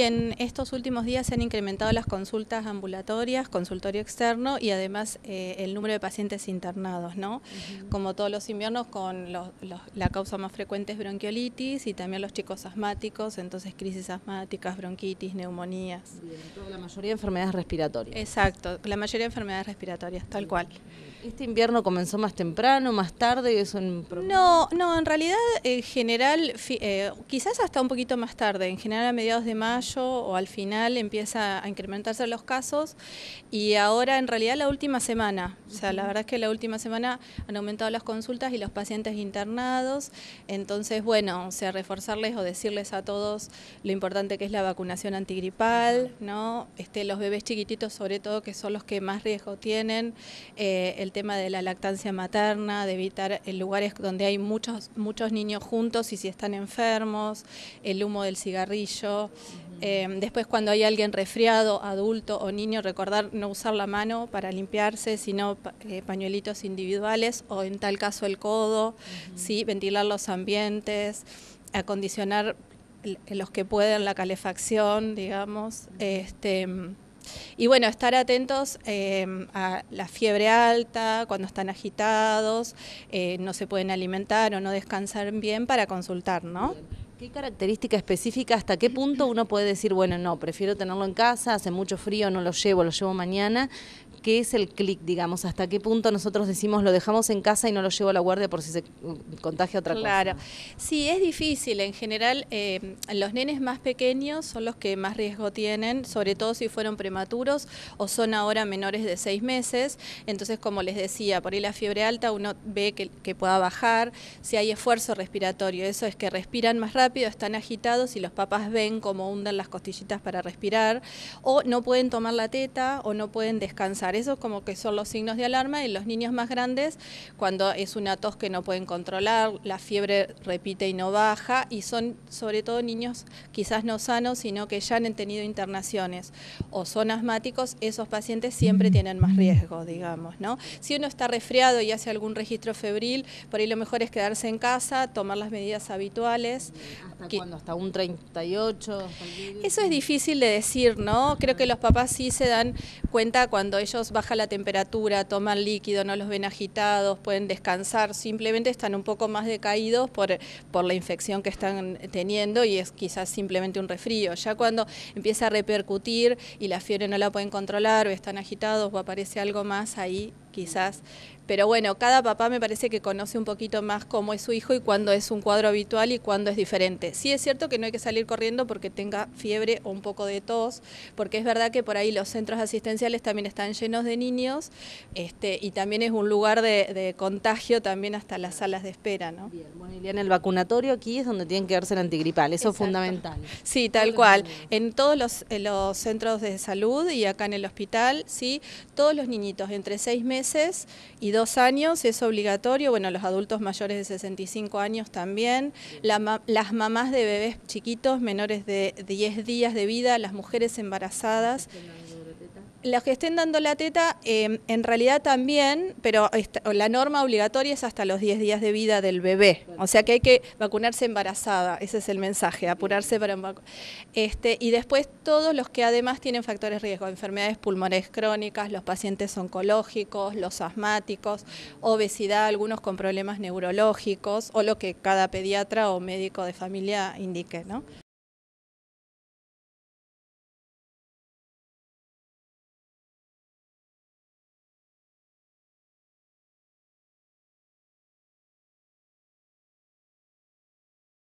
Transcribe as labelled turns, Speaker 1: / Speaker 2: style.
Speaker 1: En estos últimos días se han incrementado las consultas ambulatorias, consultorio externo y además eh, el número de pacientes internados, ¿no? Como todos los inviernos, con la causa más frecuente es bronquiolitis y también los chicos asmáticos, entonces crisis asmáticas, bronquitis, neumonías. la mayoría de enfermedades respiratorias. Exacto, la mayoría de enfermedades respiratorias, tal cual. ¿Este invierno comenzó más temprano, más tarde? ¿Es un no, no, en realidad en eh, general, eh, quizás hasta un poquito más tarde, en general a mediados de mayo o al final empieza a incrementarse los casos y ahora en realidad la última semana, o sea, la verdad es que la última semana han aumentado las consultas y los pacientes internados, entonces bueno, o sea, reforzarles o decirles a todos lo importante que es la vacunación antigripal, ¿no? Este, los bebés chiquititos sobre todo que son los que más riesgo tienen, eh, el tema de la lactancia materna, de evitar en eh, lugares donde hay muchos, muchos niños juntos y si están enfermos, el humo del cigarrillo. Eh, después cuando hay alguien resfriado, adulto o niño, recordar no usar la mano para limpiarse, sino eh, pañuelitos individuales o en tal caso el codo, ¿sí? ventilar los ambientes, acondicionar los que pueden la calefacción, digamos. este, y bueno, estar atentos em, a la fiebre alta, cuando están agitados, eh, no se pueden alimentar o no descansar bien para consultar, ¿no? ¿Qué característica específica, hasta qué punto uno puede decir, bueno, no, prefiero tenerlo en casa, hace mucho frío, no lo llevo, lo llevo mañana, qué es el clic, digamos, hasta qué punto nosotros decimos lo dejamos en casa y no lo llevo a la guardia por si se uh, contagia otra cosa. Claro, sí, es difícil. En general, eh, los nenes más pequeños son los que más riesgo tienen, sobre todo si fueron prematuros o son ahora menores de seis meses. Entonces, como les decía, por ahí la fiebre alta uno ve que, pueda bajar, si hay esfuerzo respiratorio, eso es que respiran más rápido, están agitados y los papás ven cómo hunden las costillitas para respirar, o no pueden tomar la teta o no pueden descansar. Eso como que son los signos de alarma en los niños más grandes cuando es una tos que no pueden controlar, la fiebre repite y no baja y son sobre todo niños quizás no sanos, sino que ya han tenido internaciones o son asmáticos, esos pacientes siempre tienen más riesgo, digamos, ¿no? Si uno está resfriado y hace algún registro febril, por ahí lo mejor es quedarse en casa, tomar las medidas habituales, ¿Hasta un 38? Eso es difícil de decir, ¿no? Creo que los papás sí se dan cuenta cuando ellos bajan la temperatura, toman líquido, no los ven agitados, pueden descansar, simplemente están un poco más decaídos por, por la infección que están teniendo y es quizás simplemente un resfrío. Ya cuando empieza a repercutir y la fiebre no la pueden controlar o están agitados o aparece algo más, ahí quizás. Pero bueno, cada papá me parece que conoce un poquito más cómo es su hijo y cuándo es un cuadro habitual y cuándo es diferente. Sí es cierto que no hay que salir corriendo porque tenga fiebre o un poco de tos, porque es verdad que por ahí los centros asistenciales también están llenos de niños este, y también es un lugar de, contagio también hasta las salas de espera. ¿no? bueno, y en el vacunatorio aquí es donde tienen que darse el antigripal, eso es fundamental. Sí, tal cual. En todos los, los centros de salud y acá en el hospital, sí, todos los niñitos entre seis meses y dos años es obligatorio, bueno, los adultos mayores de 65 años también, las mamás de bebés chiquitos menores de 10 días de vida, las mujeres embarazadas. Los que estén dando la teta, em, en realidad también, pero la norma obligatoria es hasta los 10 días de vida del bebé. O sea que hay que vacunarse embarazada, ese es el mensaje, apurarse para este Y después todos los que además tienen factores de riesgo, enfermedades pulmonares crónicas, los pacientes oncológicos, los asmáticos, obesidad, algunos con problemas neurológicos o lo que cada pediatra o médico de familia indique. ¿no?